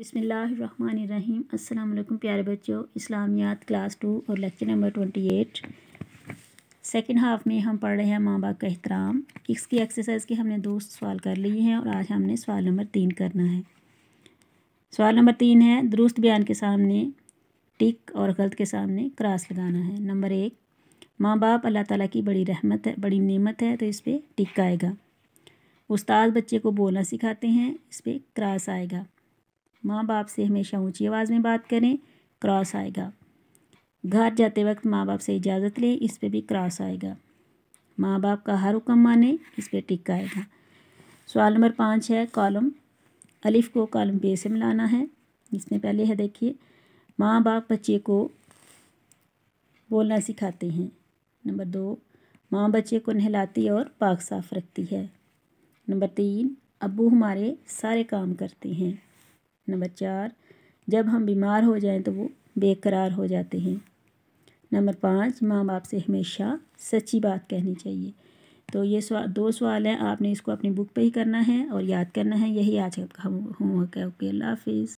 बिसमीम् अल्लाम प्यारे बच्चों इस्लामियात क्लास टू और lecture number twenty eight second half में हम पढ़ रहे हैं माँ बाप का एहतराम इसकी एक्सरसाइज के हमने दो सवाल कर लिए हैं और आज हमने सवाल नंबर तीन करना है सवाल नंबर तीन है दुरुस्त बयान के सामने टिक और गलत के सामने क्रास लगाना है नंबर एक माँ बाप अल्लाह ताला की बड़ी रहमत है बड़ी नेमत है तो इस पर टिक आएगा उस्ताद बच्चे को बोलना सिखाते हैं इस पर क्रास आएगा माँ बाप से हमेशा ऊंची आवाज़ में बात करें क्रॉस आएगा घर जाते वक्त माँ बाप से इजाज़त लें इस पर भी क्रॉस आएगा माँ बाप का हर हुक्म माने इस पर टिक आएगा सवाल नंबर पाँच है कॉलम अलिफ को कॉलम बे से मिलाना है इसमें पहले है देखिए माँ बाप बच्चे को बोलना सिखाते हैं नंबर दो माँ बच्चे को नहलाती और पाक साफ रखती है नंबर तीन अबू हमारे सारे काम करते हैं नंबर चार जब हम बीमार हो जाएं तो वो बेकरार हो जाते हैं नंबर पाँच माँ बाप से हमेशा सच्ची बात कहनी चाहिए तो ये सवा दो सवाल हैं आपने इसको अपनी बुक पे ही करना है और याद करना है यही आज का होमवर्क है ओके अल्लाह हाफिज़